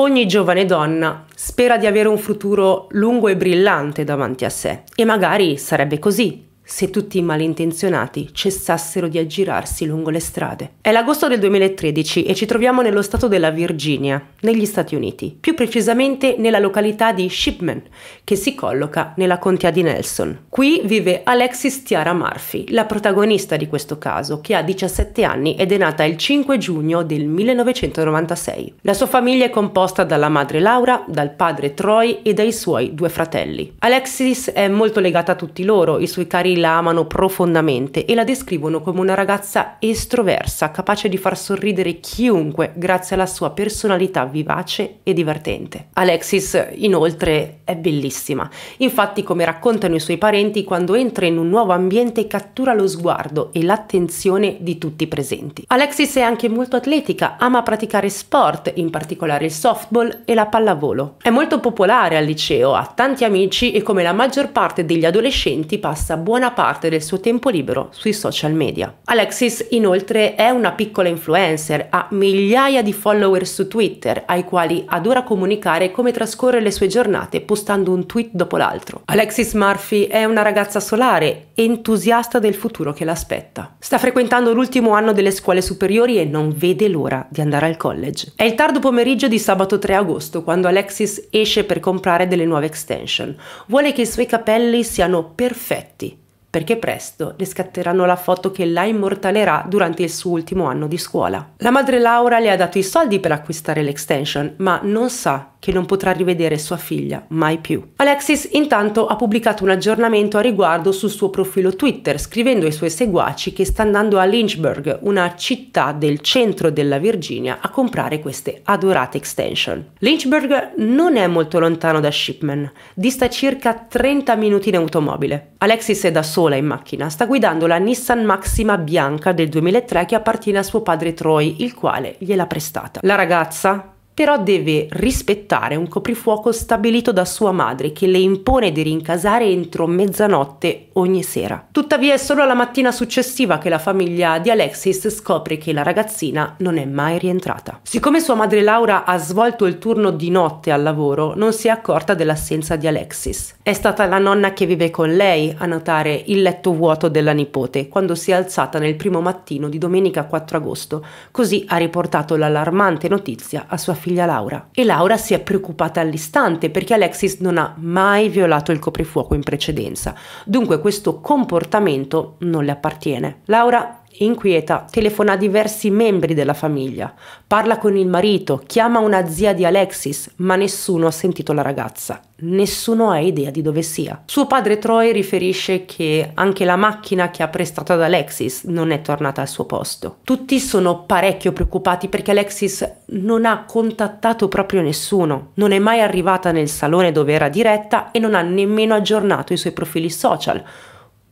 Ogni giovane donna spera di avere un futuro lungo e brillante davanti a sé e magari sarebbe così se tutti i malintenzionati cessassero di aggirarsi lungo le strade. È l'agosto del 2013 e ci troviamo nello stato della Virginia, negli Stati Uniti, più precisamente nella località di Shipman, che si colloca nella contea di Nelson. Qui vive Alexis Tiara Murphy, la protagonista di questo caso, che ha 17 anni ed è nata il 5 giugno del 1996. La sua famiglia è composta dalla madre Laura, dal padre Troy e dai suoi due fratelli. Alexis è molto legata a tutti loro, i suoi cari la amano profondamente e la descrivono come una ragazza estroversa, capace di far sorridere chiunque grazie alla sua personalità vivace e divertente. Alexis, inoltre, è bellissima. Infatti, come raccontano i suoi parenti, quando entra in un nuovo ambiente cattura lo sguardo e l'attenzione di tutti i presenti. Alexis è anche molto atletica, ama praticare sport, in particolare il softball e la pallavolo. È molto popolare al liceo, ha tanti amici e come la maggior parte degli adolescenti passa buona buona parte del suo tempo libero sui social media. Alexis inoltre è una piccola influencer, ha migliaia di follower su Twitter, ai quali adora comunicare come trascorre le sue giornate postando un tweet dopo l'altro. Alexis Murphy è una ragazza solare, entusiasta del futuro che l'aspetta. Sta frequentando l'ultimo anno delle scuole superiori e non vede l'ora di andare al college. È il tardo pomeriggio di sabato 3 agosto quando Alexis esce per comprare delle nuove extension. Vuole che i suoi capelli siano perfetti perché presto le scatteranno la foto che la immortalerà durante il suo ultimo anno di scuola. La madre Laura le ha dato i soldi per acquistare l'extension, ma non sa che non potrà rivedere sua figlia mai più. Alexis intanto ha pubblicato un aggiornamento a riguardo sul suo profilo Twitter, scrivendo ai suoi seguaci che sta andando a Lynchburg, una città del centro della Virginia, a comprare queste adorate extension. Lynchburg non è molto lontano da Shipman, dista circa 30 minuti in automobile. Alexis è da sola in macchina, sta guidando la Nissan Maxima bianca del 2003 che appartiene a suo padre Troy, il quale gliel'ha prestata. La ragazza però deve rispettare un coprifuoco stabilito da sua madre che le impone di rincasare entro mezzanotte ogni sera. Tuttavia è solo la mattina successiva che la famiglia di Alexis scopre che la ragazzina non è mai rientrata. Siccome sua madre Laura ha svolto il turno di notte al lavoro, non si è accorta dell'assenza di Alexis. È stata la nonna che vive con lei a notare il letto vuoto della nipote quando si è alzata nel primo mattino di domenica 4 agosto, così ha riportato l'allarmante notizia a sua figlia figlia Laura. E Laura si è preoccupata all'istante perché Alexis non ha mai violato il coprifuoco in precedenza, dunque questo comportamento non le appartiene. Laura Inquieta, telefona a diversi membri della famiglia, parla con il marito, chiama una zia di Alexis, ma nessuno ha sentito la ragazza, nessuno ha idea di dove sia. Suo padre Troy riferisce che anche la macchina che ha prestato ad Alexis non è tornata al suo posto. Tutti sono parecchio preoccupati perché Alexis non ha contattato proprio nessuno, non è mai arrivata nel salone dove era diretta e non ha nemmeno aggiornato i suoi profili social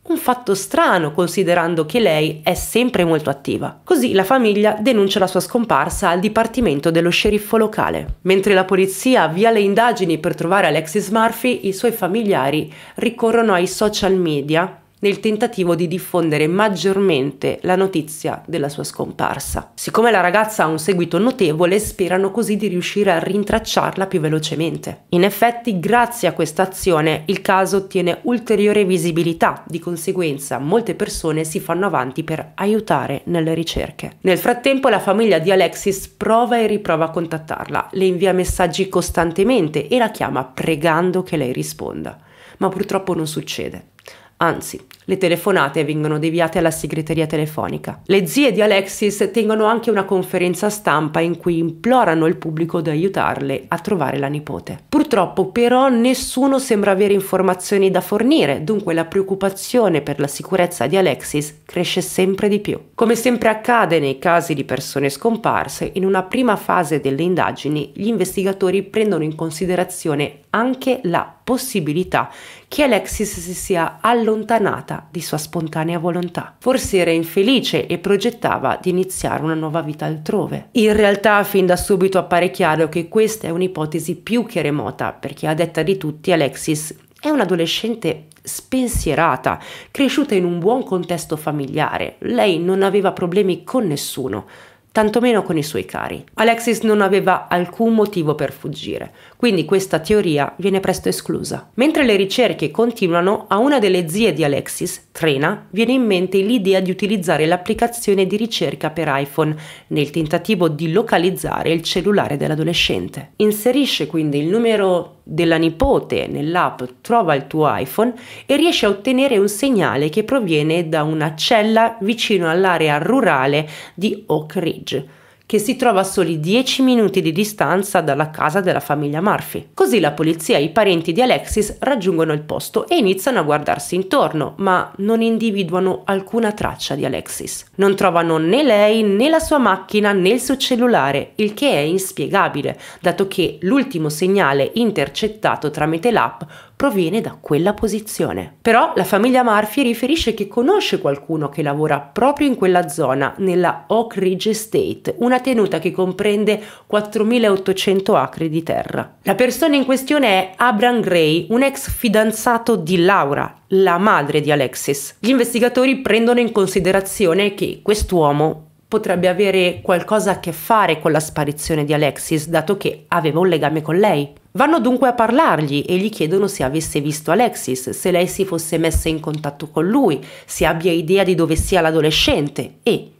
un fatto strano considerando che lei è sempre molto attiva. Così la famiglia denuncia la sua scomparsa al dipartimento dello sceriffo locale. Mentre la polizia avvia le indagini per trovare Alexis Murphy, i suoi familiari ricorrono ai social media nel tentativo di diffondere maggiormente la notizia della sua scomparsa. Siccome la ragazza ha un seguito notevole, sperano così di riuscire a rintracciarla più velocemente. In effetti, grazie a questa azione, il caso ottiene ulteriore visibilità, di conseguenza molte persone si fanno avanti per aiutare nelle ricerche. Nel frattempo la famiglia di Alexis prova e riprova a contattarla, le invia messaggi costantemente e la chiama pregando che lei risponda, ma purtroppo non succede. Anzi, le telefonate vengono deviate alla segreteria telefonica. Le zie di Alexis tengono anche una conferenza stampa in cui implorano il pubblico di aiutarle a trovare la nipote. Purtroppo però nessuno sembra avere informazioni da fornire, dunque la preoccupazione per la sicurezza di Alexis cresce sempre di più. Come sempre accade nei casi di persone scomparse, in una prima fase delle indagini gli investigatori prendono in considerazione anche la possibilità che Alexis si sia allontanata di sua spontanea volontà. Forse era infelice e progettava di iniziare una nuova vita altrove. In realtà fin da subito appare chiaro che questa è un'ipotesi più che remota, perché a detta di tutti Alexis è un adolescente spensierata, cresciuta in un buon contesto familiare. Lei non aveva problemi con nessuno, tantomeno con i suoi cari. Alexis non aveva alcun motivo per fuggire, quindi questa teoria viene presto esclusa. Mentre le ricerche continuano, a una delle zie di Alexis, Trena, viene in mente l'idea di utilizzare l'applicazione di ricerca per iPhone nel tentativo di localizzare il cellulare dell'adolescente. Inserisce quindi il numero della nipote nell'app Trova il tuo iPhone e riesci a ottenere un segnale che proviene da una cella vicino all'area rurale di Oak Ridge che si trova a soli 10 minuti di distanza dalla casa della famiglia Murphy. Così la polizia e i parenti di Alexis raggiungono il posto e iniziano a guardarsi intorno, ma non individuano alcuna traccia di Alexis. Non trovano né lei né la sua macchina né il suo cellulare, il che è inspiegabile, dato che l'ultimo segnale intercettato tramite l'app proviene da quella posizione. Però la famiglia Murphy riferisce che conosce qualcuno che lavora proprio in quella zona, nella Oak Ridge Estate, una tenuta che comprende 4.800 acri di terra. La persona in questione è Abraham Gray, un ex fidanzato di Laura, la madre di Alexis. Gli investigatori prendono in considerazione che quest'uomo potrebbe avere qualcosa a che fare con la sparizione di Alexis, dato che aveva un legame con lei. Vanno dunque a parlargli e gli chiedono se avesse visto Alexis, se lei si fosse messa in contatto con lui, se abbia idea di dove sia l'adolescente e,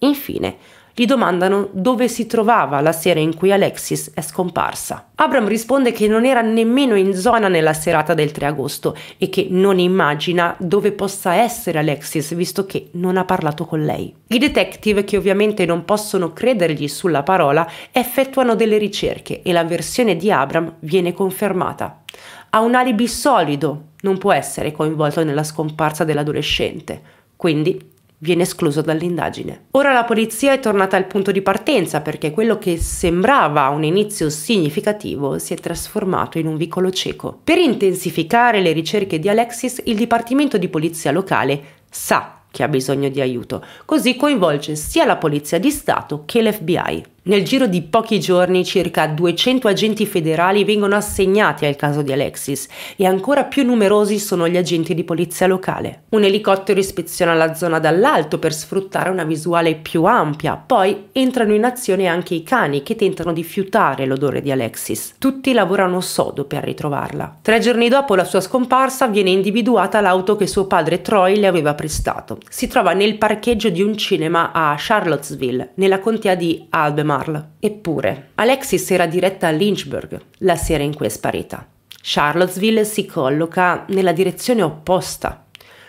infine, gli domandano dove si trovava la sera in cui Alexis è scomparsa. Abram risponde che non era nemmeno in zona nella serata del 3 agosto e che non immagina dove possa essere Alexis visto che non ha parlato con lei. I detective, che ovviamente non possono credergli sulla parola, effettuano delle ricerche e la versione di Abram viene confermata. Ha un alibi solido, non può essere coinvolto nella scomparsa dell'adolescente, quindi viene escluso dall'indagine. Ora la polizia è tornata al punto di partenza perché quello che sembrava un inizio significativo si è trasformato in un vicolo cieco. Per intensificare le ricerche di Alexis, il Dipartimento di Polizia locale sa che ha bisogno di aiuto, così coinvolge sia la Polizia di Stato che l'FBI. Nel giro di pochi giorni circa 200 agenti federali vengono assegnati al caso di Alexis e ancora più numerosi sono gli agenti di polizia locale. Un elicottero ispeziona la zona dall'alto per sfruttare una visuale più ampia, poi entrano in azione anche i cani che tentano di fiutare l'odore di Alexis. Tutti lavorano sodo per ritrovarla. Tre giorni dopo la sua scomparsa viene individuata l'auto che suo padre Troy le aveva prestato. Si trova nel parcheggio di un cinema a Charlottesville, nella contea di Albemarle fermarla. Eppure, Alexis era diretta a Lynchburg la sera in cui è sparita. Charlottesville si colloca nella direzione opposta.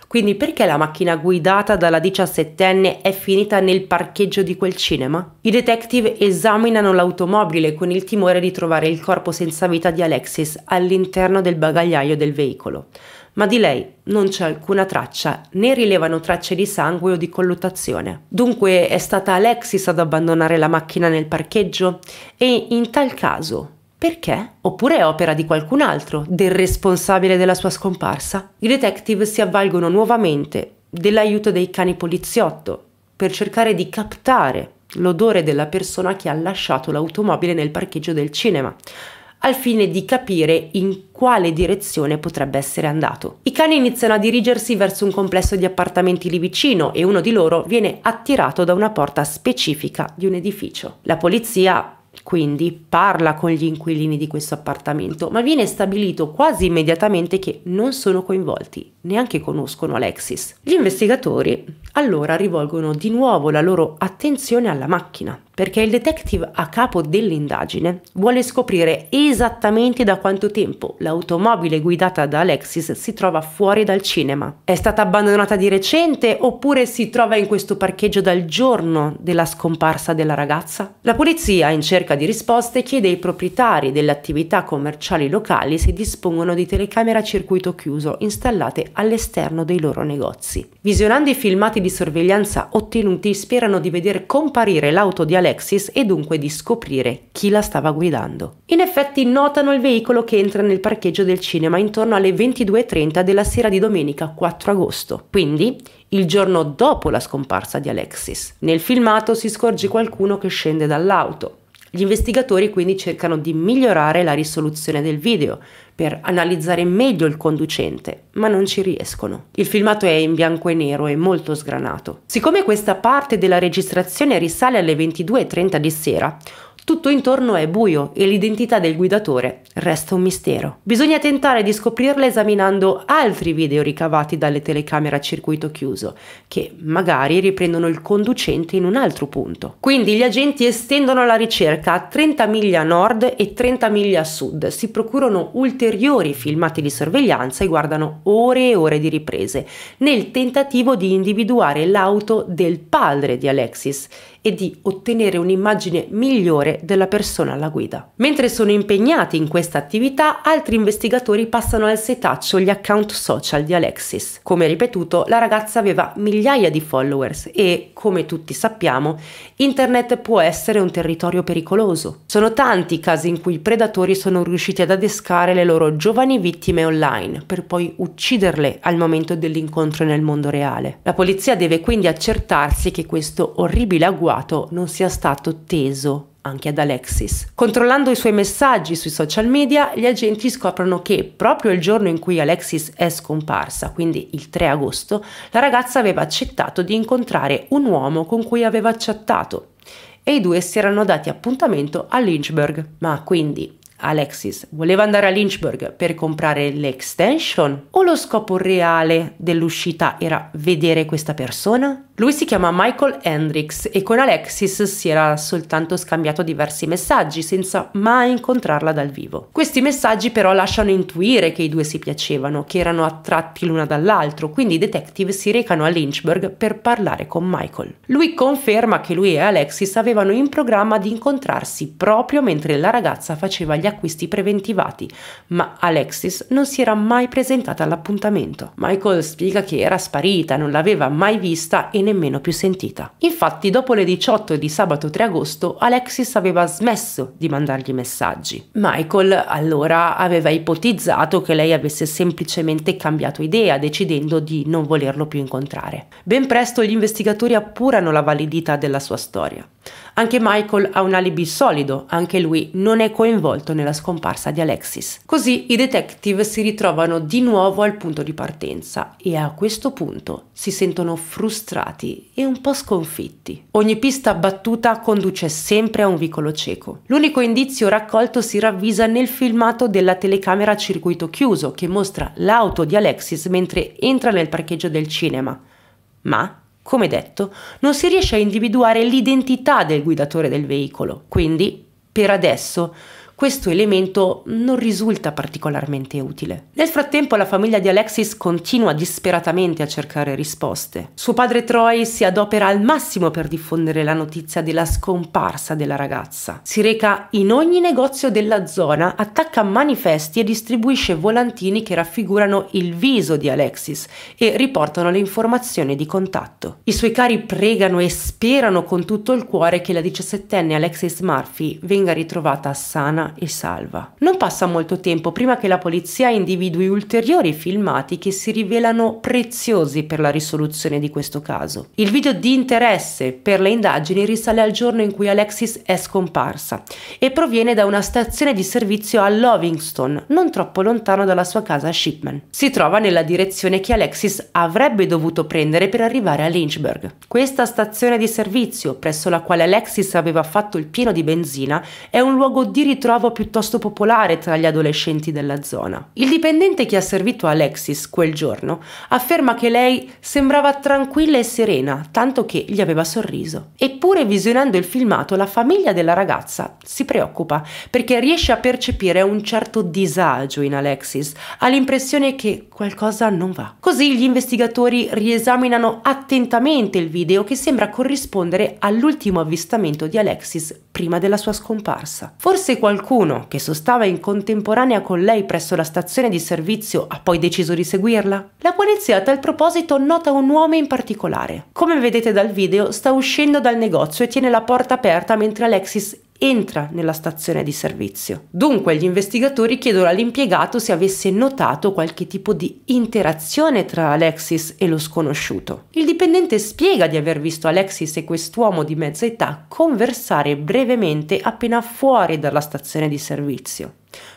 Quindi perché la macchina guidata dalla 17enne è finita nel parcheggio di quel cinema? I detective esaminano l'automobile con il timore di trovare il corpo senza vita di Alexis all'interno del bagagliaio del veicolo ma di lei non c'è alcuna traccia, né rilevano tracce di sangue o di colluttazione. Dunque è stata Alexis ad abbandonare la macchina nel parcheggio? E in tal caso, perché? Oppure è opera di qualcun altro, del responsabile della sua scomparsa? I detective si avvalgono nuovamente dell'aiuto dei cani poliziotto per cercare di captare l'odore della persona che ha lasciato l'automobile nel parcheggio del cinema al fine di capire in quale direzione potrebbe essere andato. I cani iniziano a dirigersi verso un complesso di appartamenti lì vicino e uno di loro viene attirato da una porta specifica di un edificio. La polizia quindi parla con gli inquilini di questo appartamento, ma viene stabilito quasi immediatamente che non sono coinvolti, neanche conoscono Alexis. Gli investigatori allora rivolgono di nuovo la loro attenzione alla macchina, perché il detective a capo dell'indagine vuole scoprire esattamente da quanto tempo l'automobile guidata da Alexis si trova fuori dal cinema. È stata abbandonata di recente oppure si trova in questo parcheggio dal giorno della scomparsa della ragazza? La polizia in cerca ricerca di risposte chiede ai proprietari delle attività commerciali locali se dispongono di telecamere a circuito chiuso installate all'esterno dei loro negozi. Visionando i filmati di sorveglianza ottenuti sperano di vedere comparire l'auto di Alexis e dunque di scoprire chi la stava guidando. In effetti notano il veicolo che entra nel parcheggio del cinema intorno alle 22.30 della sera di domenica 4 agosto, quindi il giorno dopo la scomparsa di Alexis. Nel filmato si scorge qualcuno che scende dall'auto. Gli investigatori quindi cercano di migliorare la risoluzione del video per analizzare meglio il conducente, ma non ci riescono. Il filmato è in bianco e nero e molto sgranato. Siccome questa parte della registrazione risale alle 22.30 di sera, tutto intorno è buio e l'identità del guidatore resta un mistero. Bisogna tentare di scoprirla esaminando altri video ricavati dalle telecamere a circuito chiuso, che magari riprendono il conducente in un altro punto. Quindi gli agenti estendono la ricerca a 30 miglia nord e 30 miglia sud, si procurano ulteriori filmati di sorveglianza e guardano ore e ore di riprese, nel tentativo di individuare l'auto del padre di Alexis e di ottenere un'immagine migliore della persona alla guida. Mentre sono impegnati in questa attività, altri investigatori passano al setaccio gli account social di Alexis. Come ripetuto, la ragazza aveva migliaia di followers e, come tutti sappiamo, internet può essere un territorio pericoloso. Sono tanti i casi in cui i predatori sono riusciti ad adescare le loro giovani vittime online per poi ucciderle al momento dell'incontro nel mondo reale. La polizia deve quindi accertarsi che questo orribile agguato non sia stato teso anche ad Alexis. Controllando i suoi messaggi sui social media, gli agenti scoprono che proprio il giorno in cui Alexis è scomparsa, quindi il 3 agosto, la ragazza aveva accettato di incontrare un uomo con cui aveva chattato e i due si erano dati appuntamento a Lynchburg. Ma quindi Alexis voleva andare a Lynchburg per comprare l'extension o lo scopo reale dell'uscita era vedere questa persona? Lui si chiama Michael Hendricks e con Alexis si era soltanto scambiato diversi messaggi senza mai incontrarla dal vivo. Questi messaggi però lasciano intuire che i due si piacevano, che erano attratti l'una dall'altro, quindi i detective si recano a Lynchburg per parlare con Michael. Lui conferma che lui e Alexis avevano in programma di incontrarsi proprio mentre la ragazza faceva gli acquisti preventivati, ma Alexis non si era mai presentata all'appuntamento. Michael spiega che era sparita, non l'aveva mai vista e nemmeno più sentita. Infatti, dopo le 18 di sabato 3 agosto, Alexis aveva smesso di mandargli messaggi. Michael allora aveva ipotizzato che lei avesse semplicemente cambiato idea, decidendo di non volerlo più incontrare. Ben presto gli investigatori appurano la validità della sua storia. Anche Michael ha un alibi solido, anche lui non è coinvolto nella scomparsa di Alexis. Così i detective si ritrovano di nuovo al punto di partenza e a questo punto si sentono frustrati e un po' sconfitti. Ogni pista battuta conduce sempre a un vicolo cieco. L'unico indizio raccolto si ravvisa nel filmato della telecamera a circuito chiuso che mostra l'auto di Alexis mentre entra nel parcheggio del cinema. Ma come detto, non si riesce a individuare l'identità del guidatore del veicolo, quindi, per adesso, questo elemento non risulta particolarmente utile. Nel frattempo la famiglia di Alexis continua disperatamente a cercare risposte. Suo padre Troy si adopera al massimo per diffondere la notizia della scomparsa della ragazza. Si reca in ogni negozio della zona, attacca manifesti e distribuisce volantini che raffigurano il viso di Alexis e riportano le informazioni di contatto. I suoi cari pregano e sperano con tutto il cuore che la 17enne Alexis Murphy venga ritrovata sana e salva. Non passa molto tempo prima che la polizia individui ulteriori filmati che si rivelano preziosi per la risoluzione di questo caso. Il video di interesse per le indagini risale al giorno in cui Alexis è scomparsa e proviene da una stazione di servizio a Lovingston, non troppo lontano dalla sua casa a Shipman. Si trova nella direzione che Alexis avrebbe dovuto prendere per arrivare a Lynchburg. Questa stazione di servizio, presso la quale Alexis aveva fatto il pieno di benzina, è un luogo di ritrovo ritrovo piuttosto popolare tra gli adolescenti della zona. Il dipendente che ha servito Alexis quel giorno afferma che lei sembrava tranquilla e serena, tanto che gli aveva sorriso. Eppure, visionando il filmato, la famiglia della ragazza si preoccupa perché riesce a percepire un certo disagio in Alexis, ha l'impressione che qualcosa non va. Così gli investigatori riesaminano attentamente il video che sembra corrispondere all'ultimo avvistamento di Alexis prima della sua scomparsa. Forse qualcuno qualcuno che sostava in contemporanea con lei presso la stazione di servizio ha poi deciso di seguirla? La polizia a tal proposito nota un uomo in particolare. Come vedete dal video, sta uscendo dal negozio e tiene la porta aperta mentre Alexis entra nella stazione di servizio. Dunque gli investigatori chiedono all'impiegato se avesse notato qualche tipo di interazione tra Alexis e lo sconosciuto. Il dipendente spiega di aver visto Alexis e quest'uomo di mezza età conversare brevemente appena fuori dalla stazione di servizio.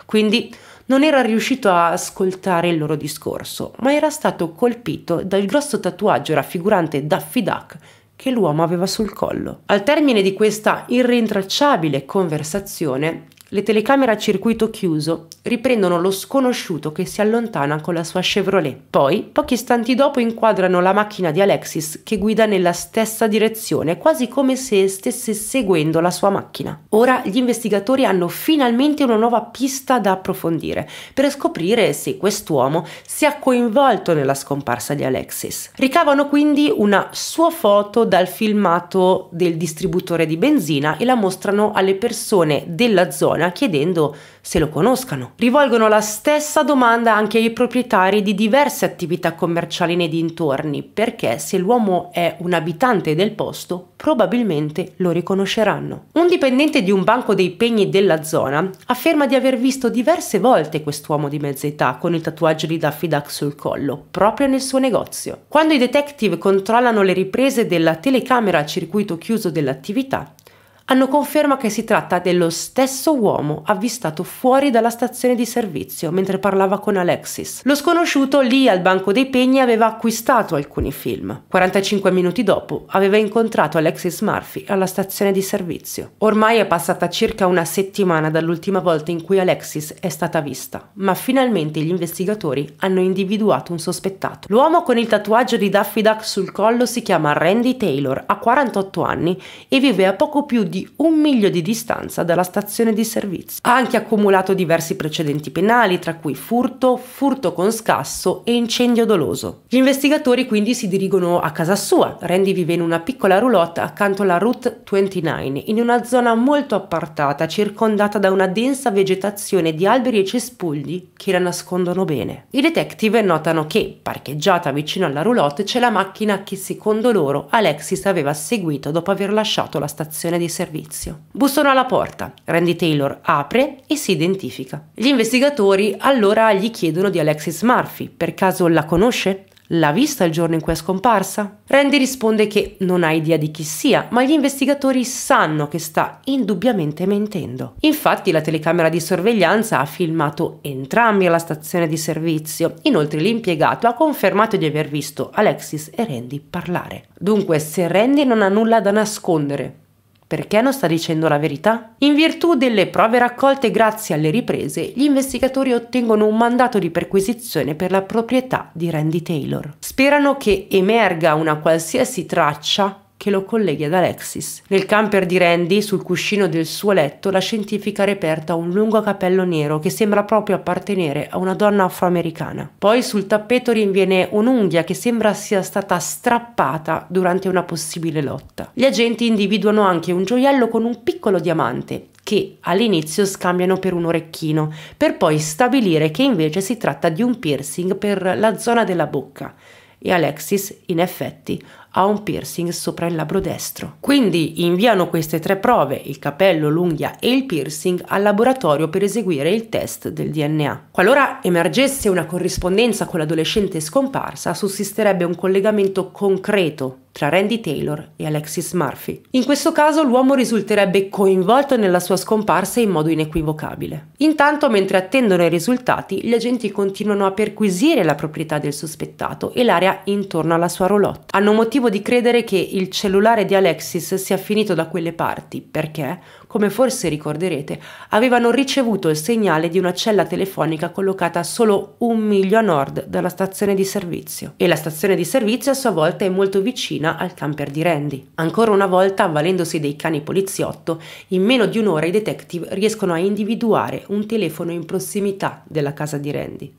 Quindi non era riuscito a ascoltare il loro discorso, ma era stato colpito dal grosso tatuaggio raffigurante Daffy Duck che l'uomo aveva sul collo. Al termine di questa irrintracciabile conversazione, le telecamere a circuito chiuso riprendono lo sconosciuto che si allontana con la sua Chevrolet. Poi, pochi istanti dopo, inquadrano la macchina di Alexis che guida nella stessa direzione, quasi come se stesse seguendo la sua macchina. Ora gli investigatori hanno finalmente una nuova pista da approfondire per scoprire se quest'uomo sia coinvolto nella scomparsa di Alexis. Ricavano quindi una sua foto dal filmato del distributore di benzina e la mostrano alle persone della zona zona chiedendo se lo conoscano. Rivolgono la stessa domanda anche ai proprietari di diverse attività commerciali nei dintorni, perché se l'uomo è un abitante del posto, probabilmente lo riconosceranno. Un dipendente di un banco dei pegni della zona afferma di aver visto diverse volte quest'uomo di mezza età con il tatuaggio di Daffy Duck sul collo, proprio nel suo negozio. Quando i detective controllano le riprese della telecamera a circuito chiuso dell'attività, hanno conferma che si tratta dello stesso uomo avvistato fuori dalla stazione di servizio mentre parlava con Alexis. Lo sconosciuto lì al banco dei pegni aveva acquistato alcuni film. 45 minuti dopo aveva incontrato Alexis Murphy alla stazione di servizio. Ormai è passata circa una settimana dall'ultima volta in cui Alexis è stata vista, ma finalmente gli investigatori hanno individuato un sospettato. L'uomo con il tatuaggio di Daffy Duck sul collo si chiama Randy Taylor, ha 48 anni e vive a poco più di di un miglio di distanza dalla stazione di servizio. Ha anche accumulato diversi precedenti penali, tra cui furto, furto con scasso e incendio doloso. Gli investigatori quindi si dirigono a casa sua. Randy vive in una piccola roulotte accanto alla Route 29, in una zona molto appartata, circondata da una densa vegetazione di alberi e cespugli che la nascondono bene. I detective notano che, parcheggiata vicino alla roulotte, c'è la macchina che secondo loro Alexis aveva seguito dopo aver lasciato la stazione di servizio servizio. Bussano alla porta, Randy Taylor apre e si identifica. Gli investigatori allora gli chiedono di Alexis Murphy, per caso la conosce? L'ha vista il giorno in cui è scomparsa? Randy risponde che non ha idea di chi sia, ma gli investigatori sanno che sta indubbiamente mentendo. Infatti la telecamera di sorveglianza ha filmato entrambi alla stazione di servizio. Inoltre l'impiegato ha confermato di aver visto Alexis e Randy parlare. Dunque, se Randy non ha nulla da nascondere, perché non sta dicendo la verità? In virtù delle prove raccolte grazie alle riprese, gli investigatori ottengono un mandato di perquisizione per la proprietà di Randy Taylor. Sperano che emerga una qualsiasi traccia che lo colleghi ad Alexis. Nel camper di Randy, sul cuscino del suo letto, la scientifica reperta un lungo capello nero che sembra proprio appartenere a una donna afroamericana. Poi sul tappeto rinviene un'unghia che sembra sia stata strappata durante una possibile lotta. Gli agenti individuano anche un gioiello con un piccolo diamante che all'inizio scambiano per un orecchino, per poi stabilire che invece si tratta di un piercing per la zona della bocca e Alexis, in effetti, ha un piercing sopra il labbro destro. Quindi inviano queste tre prove, il capello, l'unghia e il piercing, al laboratorio per eseguire il test del DNA. Qualora emergesse una corrispondenza con l'adolescente scomparsa, sussisterebbe un collegamento concreto tra Randy Taylor e Alexis Murphy. In questo caso l'uomo risulterebbe coinvolto nella sua scomparsa in modo inequivocabile. Intanto, mentre attendono i risultati, gli agenti continuano a perquisire la proprietà del sospettato e l'area intorno alla sua roulotte. Hanno motivo di credere che il cellulare di Alexis sia finito da quelle parti perché come forse ricorderete, avevano ricevuto il segnale di una cella telefonica collocata solo un miglio a nord dalla stazione di servizio. E la stazione di servizio a sua volta è molto vicina al camper di Randy. Ancora una volta, avvalendosi dei cani poliziotto, in meno di un'ora i detective riescono a individuare un telefono in prossimità della casa di Randy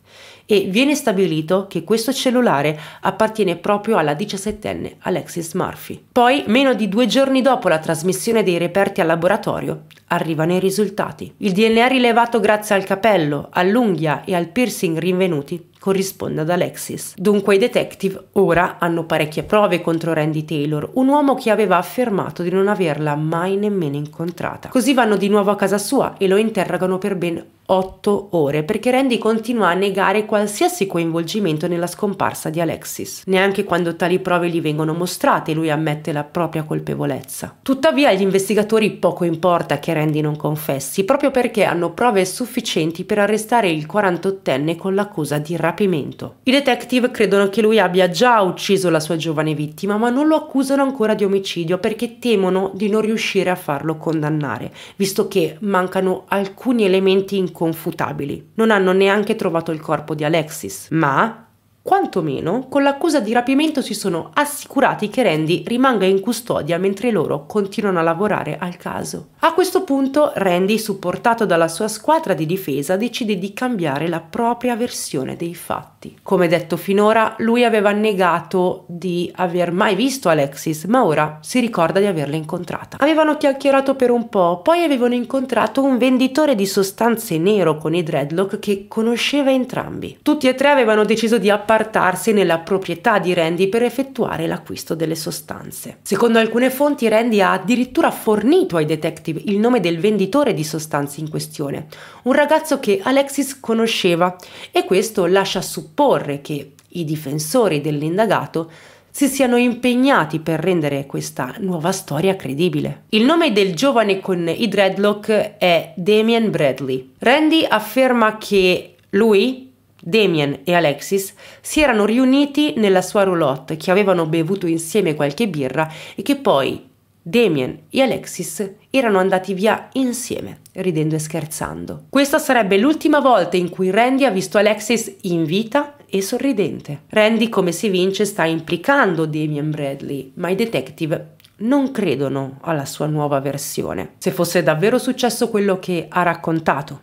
e viene stabilito che questo cellulare appartiene proprio alla 17enne Alexis Murphy. Poi, meno di due giorni dopo la trasmissione dei reperti al laboratorio, laboratorio. Arrivano i risultati. Il DNA rilevato grazie al capello, all'unghia e al piercing rinvenuti corrisponde ad Alexis. Dunque i detective ora hanno parecchie prove contro Randy Taylor, un uomo che aveva affermato di non averla mai nemmeno incontrata. Così vanno di nuovo a casa sua e lo interrogano per ben 8 ore perché Randy continua a negare qualsiasi coinvolgimento nella scomparsa di Alexis. Neanche quando tali prove gli vengono mostrate lui ammette la propria colpevolezza. Tuttavia agli investigatori poco importa che Randy non confessi proprio perché hanno prove sufficienti per arrestare il 48enne con l'accusa di rapimento. I detective credono che lui abbia già ucciso la sua giovane vittima ma non lo accusano ancora di omicidio perché temono di non riuscire a farlo condannare visto che mancano alcuni elementi in inconfutabili. Non hanno neanche trovato il corpo di Alexis, ma quantomeno con l'accusa di rapimento si sono assicurati che Randy rimanga in custodia mentre loro continuano a lavorare al caso. A questo punto Randy, supportato dalla sua squadra di difesa, decide di cambiare la propria versione dei fatti fatti. Come detto finora, lui aveva negato di aver mai visto Alexis, ma ora si ricorda di averla incontrata. Avevano chiacchierato per un po', poi avevano incontrato un venditore di sostanze nero con i dreadlock che conosceva entrambi. Tutti e tre avevano deciso di appartarsi nella proprietà di Randy per effettuare l'acquisto delle sostanze. Secondo alcune fonti, Randy ha addirittura fornito ai detective il nome del venditore di sostanze in questione, un ragazzo che Alexis conosceva e questo lascia supporre supporre che i difensori dell'indagato si siano impegnati per rendere questa nuova storia credibile. Il nome del giovane con i dreadlock è Damien Bradley. Randy afferma che lui, Damien e Alexis si erano riuniti nella sua roulotte che avevano bevuto insieme qualche birra e che poi Damien e Alexis erano andati via insieme, ridendo e scherzando. Questa sarebbe l'ultima volta in cui Randy ha visto Alexis in vita e sorridente. Randy, come si vince, sta implicando Damien Bradley, ma i detective non credono alla sua nuova versione. Se fosse davvero successo quello che ha raccontato,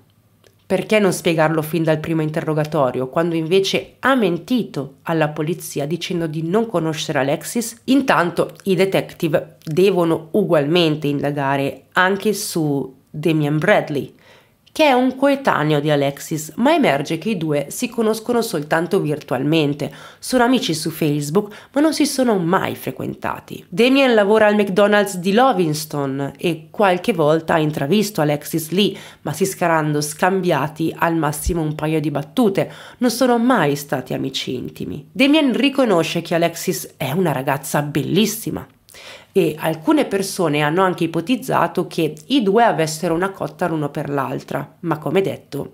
perché non spiegarlo fin dal primo interrogatorio, quando invece ha mentito alla polizia dicendo di non conoscere Alexis? Intanto i detective devono ugualmente indagare anche su Damian Bradley, che è un coetaneo di Alexis, ma emerge che i due si conoscono soltanto virtualmente, sono amici su Facebook, ma non si sono mai frequentati. Damien lavora al McDonald's di Lovingston e qualche volta ha intravisto Alexis lì, ma si scaranno scambiati al massimo un paio di battute, non sono mai stati amici intimi. Damien riconosce che Alexis è una ragazza bellissima, e alcune persone hanno anche ipotizzato che i due avessero una cotta l'uno per l'altra, ma come detto,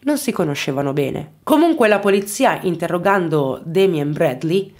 non si conoscevano bene. Comunque la polizia, interrogando Damien Bradley,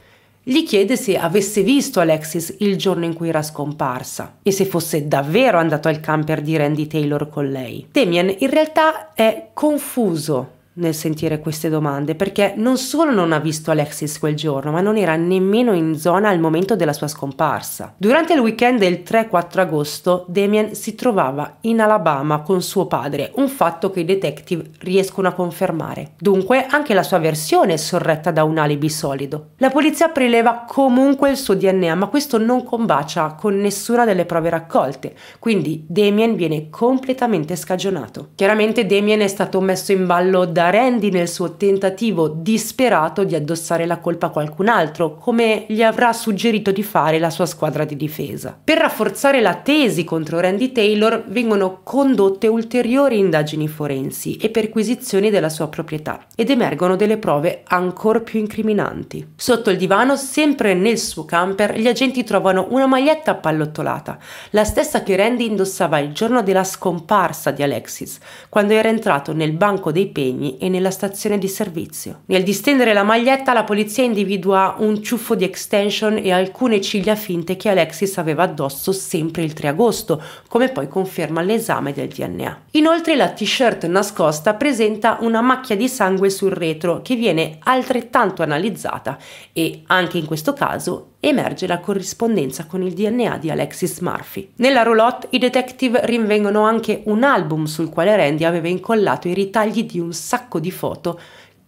gli chiede se avesse visto Alexis il giorno in cui era scomparsa e se fosse davvero andato al camper di Randy Taylor con lei. Damien in realtà è confuso nel sentire queste domande, perché non solo non ha visto Alexis quel giorno, ma non era nemmeno in zona al momento della sua scomparsa. Durante il weekend del 3-4 agosto, Damien si trovava in Alabama con suo padre, un fatto che i detective riescono a confermare. Dunque, anche la sua versione è sorretta da un alibi solido. La polizia preleva comunque il suo DNA, ma questo non combacia con nessuna delle prove raccolte, quindi Damien viene completamente scagionato. Chiaramente Damien è stato messo in ballo da Randy nel suo tentativo disperato di addossare la colpa a qualcun altro, come gli avrà suggerito di fare la sua squadra di difesa. Per rafforzare la tesi contro Randy Taylor vengono condotte ulteriori indagini forensi e perquisizioni della sua proprietà ed emergono delle prove ancora più incriminanti. Sotto il divano, sempre nel suo camper, gli agenti trovano una maglietta appallottolata, la stessa che Randy indossava il giorno della scomparsa di Alexis, quando era entrato nel banco dei pegni e nella stazione di servizio. Nel distendere la maglietta la polizia individua un ciuffo di extension e alcune ciglia finte che Alexis aveva addosso sempre il 3 agosto, come poi conferma l'esame del DNA. Inoltre la t-shirt nascosta presenta una macchia di sangue sul retro che viene altrettanto analizzata e anche in questo caso emerge la corrispondenza con il DNA di Alexis Murphy. Nella roulotte i detective rinvengono anche un album sul quale Randy aveva incollato i ritagli di un sacco di foto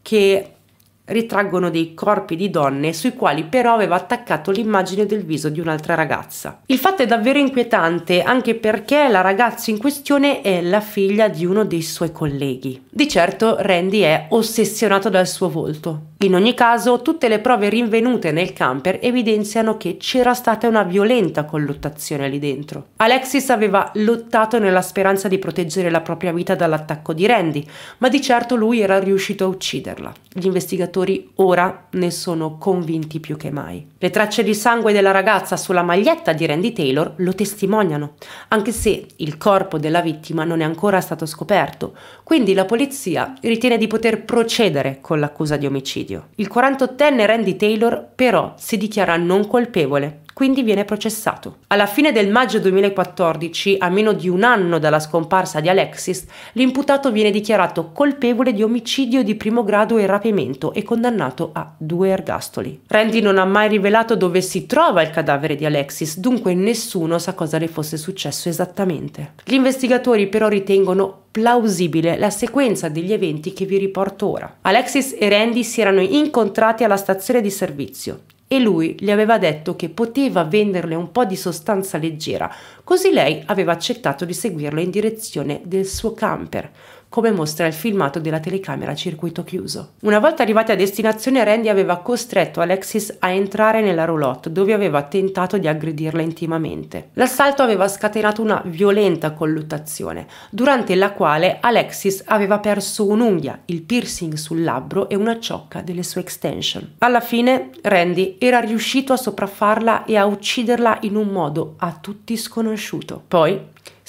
che ritraggono dei corpi di donne sui quali però aveva attaccato l'immagine del viso di un'altra ragazza. Il fatto è davvero inquietante anche perché la ragazza in questione è la figlia di uno dei suoi colleghi. Di certo Randy è ossessionato dal suo volto, in ogni caso, tutte le prove rinvenute nel camper evidenziano che c'era stata una violenta colluttazione lì dentro. Alexis aveva lottato nella speranza di proteggere la propria vita dall'attacco di Randy, ma di certo lui era riuscito a ucciderla. Gli investigatori ora ne sono convinti più che mai. Le tracce di sangue della ragazza sulla maglietta di Randy Taylor lo testimoniano, anche se il corpo della vittima non è ancora stato scoperto, quindi la polizia ritiene di poter procedere con l'accusa di omicidio. Il 48enne Randy Taylor però si dichiara non colpevole quindi viene processato. Alla fine del maggio 2014, a meno di un anno dalla scomparsa di Alexis, l'imputato viene dichiarato colpevole di omicidio di primo grado e rapimento e condannato a due ergastoli. Randy non ha mai rivelato dove si trova il cadavere di Alexis, dunque nessuno sa cosa le fosse successo esattamente. Gli investigatori però ritengono plausibile la sequenza degli eventi che vi riporto ora. Alexis e Randy si erano incontrati alla stazione di servizio e lui le aveva detto che poteva venderle un po' di sostanza leggera, così lei aveva accettato di seguirlo in direzione del suo camper come mostra il filmato della telecamera a circuito chiuso. Una volta arrivati a destinazione, Randy aveva costretto Alexis a entrare nella roulotte, dove aveva tentato di aggredirla intimamente. L'assalto aveva scatenato una violenta colluttazione, durante la quale Alexis aveva perso un'unghia, il piercing sul labbro e una ciocca delle sue extension. Alla fine, Randy era riuscito a sopraffarla e a ucciderla in un modo a tutti sconosciuto. Poi,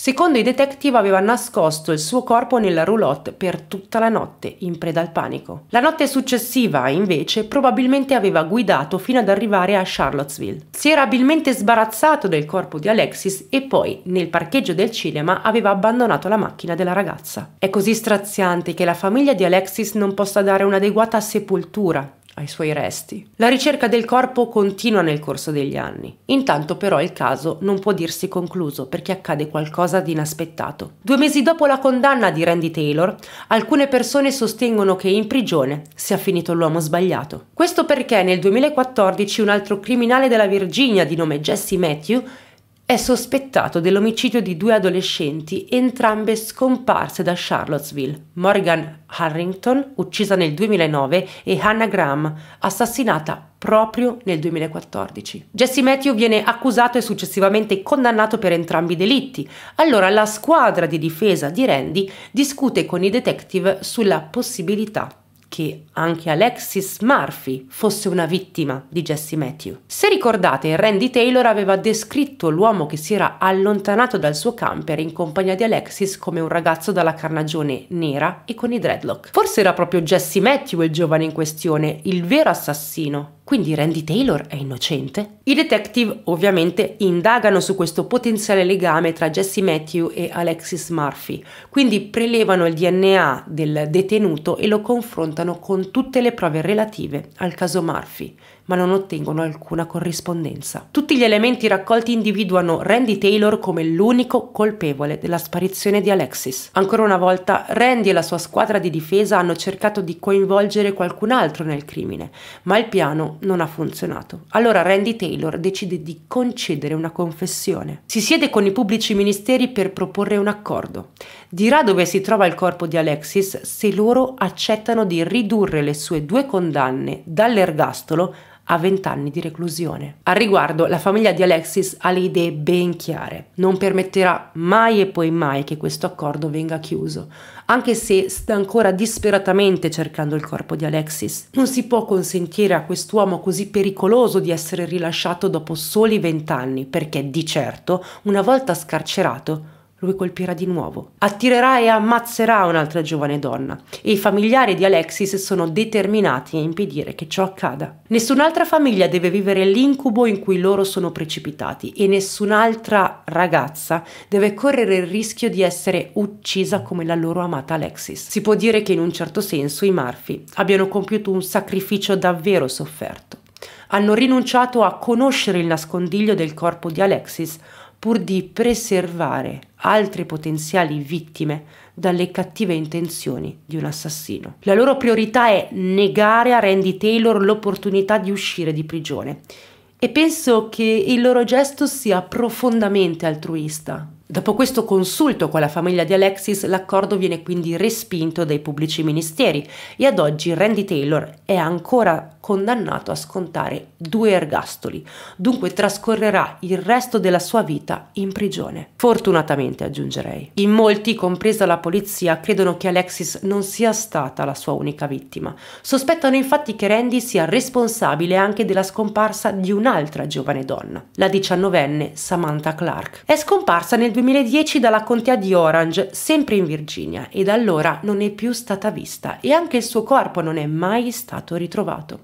Secondo i detective aveva nascosto il suo corpo nella roulotte per tutta la notte, in preda al panico. La notte successiva, invece, probabilmente aveva guidato fino ad arrivare a Charlottesville. Si era abilmente sbarazzato del corpo di Alexis e poi, nel parcheggio del cinema, aveva abbandonato la macchina della ragazza. È così straziante che la famiglia di Alexis non possa dare un'adeguata sepoltura ai suoi resti. La ricerca del corpo continua nel corso degli anni. Intanto però il caso non può dirsi concluso perché accade qualcosa di inaspettato. Due mesi dopo la condanna di Randy Taylor, alcune persone sostengono che in prigione sia finito l'uomo sbagliato. Questo perché nel 2014 un altro criminale della Virginia di nome Jesse Matthew è sospettato dell'omicidio di due adolescenti, entrambe scomparse da Charlottesville, Morgan Harrington, uccisa nel 2009, e Hannah Graham, assassinata proprio nel 2014. Jesse Matthew viene accusato e successivamente condannato per entrambi i delitti. Allora la squadra di difesa di Randy discute con i detective sulla possibilità che anche Alexis Murphy fosse una vittima di Jesse Matthew. Se ricordate, Randy Taylor aveva descritto l'uomo che si era allontanato dal suo camper in compagnia di Alexis come un ragazzo dalla carnagione nera e con i dreadlock. Forse era proprio Jesse Matthew il giovane in questione, il vero assassino, quindi Randy Taylor è innocente? I detective ovviamente indagano su questo potenziale legame tra Jesse Matthew e Alexis Murphy, quindi prelevano il DNA del detenuto e lo confrontano confrontano con tutte le prove relative al caso Murphy, ma non ottengono alcuna corrispondenza. Tutti gli elementi raccolti individuano Randy Taylor come l'unico colpevole della sparizione di Alexis. Ancora una volta, Randy e la sua squadra di difesa hanno cercato di coinvolgere qualcun altro nel crimine, ma il piano non ha funzionato. Allora Randy Taylor decide di concedere una confessione. Si siede con i pubblici ministeri per proporre un accordo dirà dove si trova il corpo di Alexis se loro accettano di ridurre le sue due condanne dall'ergastolo a 20 anni di reclusione. Al riguardo, la famiglia di Alexis ha le idee ben chiare. Non permetterà mai e poi mai che questo accordo venga chiuso, anche se sta ancora disperatamente cercando il corpo di Alexis. Non si può consentire a quest'uomo così pericoloso di essere rilasciato dopo soli 20 anni, perché di certo, una volta scarcerato, lui colpirà di nuovo. Attirerà e ammazzerà un'altra giovane donna e i familiari di Alexis sono determinati a impedire che ciò accada. Nessun'altra famiglia deve vivere l'incubo in cui loro sono precipitati e nessun'altra ragazza deve correre il rischio di essere uccisa come la loro amata Alexis. Si può dire che in un certo senso i Murphy abbiano compiuto un sacrificio davvero sofferto. Hanno rinunciato a conoscere il nascondiglio del corpo di Alexis pur di preservare altre potenziali vittime dalle cattive intenzioni di un assassino. La loro priorità è negare a Randy Taylor l'opportunità di uscire di prigione e penso che il loro gesto sia profondamente altruista, Dopo questo consulto con la famiglia di Alexis, l'accordo viene quindi respinto dai pubblici ministeri e ad oggi Randy Taylor è ancora condannato a scontare due ergastoli, dunque trascorrerà il resto della sua vita in prigione. Fortunatamente aggiungerei. In molti, compresa la polizia, credono che Alexis non sia stata la sua unica vittima. Sospettano infatti che Randy sia responsabile anche della scomparsa di un'altra giovane donna, la diciannovenne Samantha Clark. È scomparsa nel 2010 dalla contea di Orange, sempre in Virginia, e da allora non è più stata vista e anche il suo corpo non è mai stato ritrovato.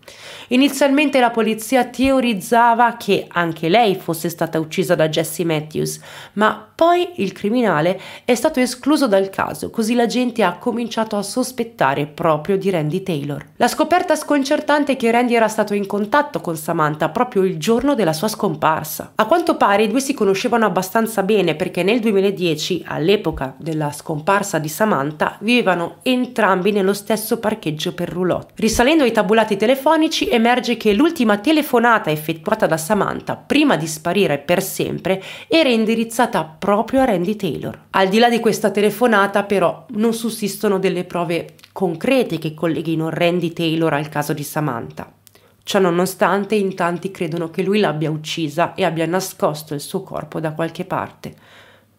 Inizialmente la polizia teorizzava che anche lei fosse stata uccisa da Jesse Matthews, ma poi il criminale è stato escluso dal caso, così la gente ha cominciato a sospettare proprio di Randy Taylor. La scoperta sconcertante è che Randy era stato in contatto con Samantha proprio il giorno della sua scomparsa. A quanto pare i due si conoscevano abbastanza bene perché nel 2010, all'epoca della scomparsa di Samantha, vivevano entrambi nello stesso parcheggio per roulotte. Risalendo ai tabulati telefonici emerge che l'ultima telefonata effettuata da Samantha prima di sparire per sempre era indirizzata proprio a Randy Taylor. Al di là di questa telefonata però non sussistono delle prove concrete che colleghino Randy Taylor al caso di Samantha. Ciò nonostante in tanti credono che lui l'abbia uccisa e abbia nascosto il suo corpo da qualche parte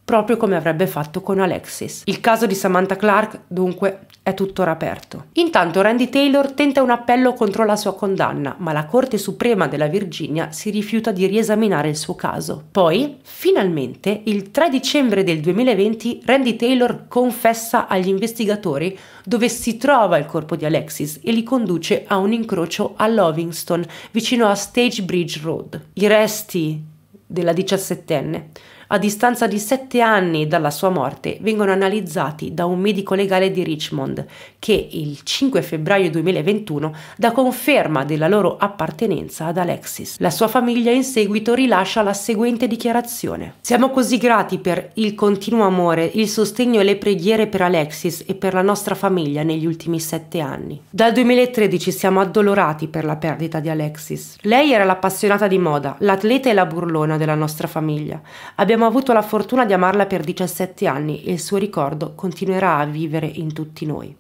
proprio come avrebbe fatto con Alexis. Il caso di Samantha Clark, dunque, è tuttora aperto. Intanto Randy Taylor tenta un appello contro la sua condanna, ma la Corte Suprema della Virginia si rifiuta di riesaminare il suo caso. Poi, finalmente, il 3 dicembre del 2020, Randy Taylor confessa agli investigatori dove si trova il corpo di Alexis e li conduce a un incrocio a Lovingston, vicino a Stage Bridge Road. I resti della diciassettenne a distanza di sette anni dalla sua morte, vengono analizzati da un medico legale di Richmond che il 5 febbraio 2021 dà conferma della loro appartenenza ad Alexis. La sua famiglia in seguito rilascia la seguente dichiarazione. Siamo così grati per il continuo amore, il sostegno e le preghiere per Alexis e per la nostra famiglia negli ultimi sette anni. Dal 2013 siamo addolorati per la perdita di Alexis. Lei era l'appassionata di moda, l'atleta e la burlona della nostra famiglia. Abbiamo Abbiamo avuto la fortuna di amarla per 17 anni e il suo ricordo continuerà a vivere in tutti noi.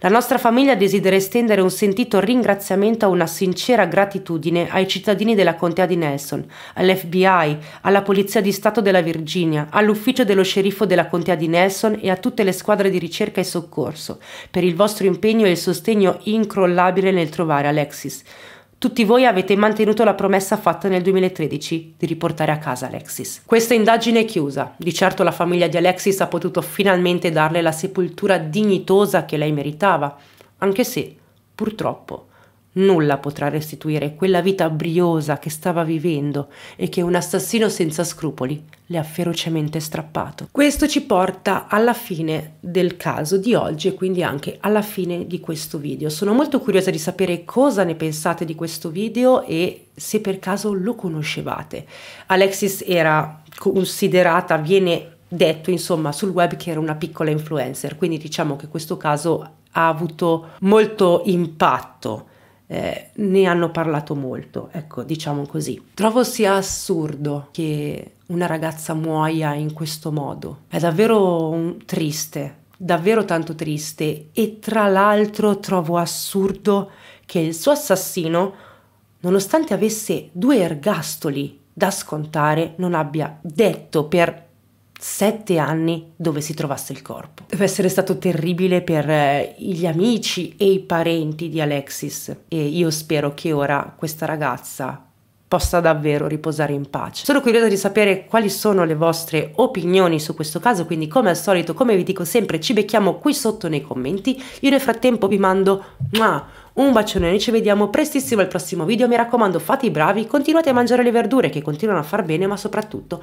La nostra famiglia desidera estendere un sentito ringraziamento e una sincera gratitudine ai cittadini della contea di Nelson, all'FBI, alla Polizia di Stato della Virginia, all'ufficio dello sceriffo della contea di Nelson e a tutte le squadre di ricerca e soccorso per il vostro impegno e il sostegno incrollabile nel trovare Alexis tutti voi avete mantenuto la promessa fatta nel 2013 di riportare a casa Alexis. Questa indagine è chiusa, di certo la famiglia di Alexis ha potuto finalmente darle la sepoltura dignitosa che lei meritava, anche se, purtroppo, Nulla potrà restituire quella vita briosa che stava vivendo e che un assassino senza scrupoli le ha ferocemente strappato. Questo ci porta alla fine del caso di oggi e quindi anche alla fine di questo video. Sono molto curiosa di sapere cosa ne pensate di questo video e se per caso lo conoscevate. Alexis era considerata, viene detto insomma sul web che era una piccola influencer, quindi diciamo che questo caso ha avuto molto impatto eh, ne hanno parlato molto, ecco, diciamo così. Trovo sia assurdo che una ragazza muoia in questo modo. È davvero un, triste, davvero tanto triste e tra l'altro trovo assurdo che il suo assassino, nonostante avesse due ergastoli da scontare, non abbia detto per sette anni dove si trovasse il corpo. Deve essere stato terribile per eh, gli amici e i parenti di Alexis e io spero che ora questa ragazza possa davvero riposare in pace. Sono curiosa di sapere quali sono le vostre opinioni su questo caso, quindi come al solito, come vi dico sempre, ci becchiamo qui sotto nei commenti. Io nel frattempo vi mando un bacione, e ci vediamo prestissimo al prossimo video, mi raccomando fate i bravi, continuate a mangiare le verdure che continuano a far bene, ma soprattutto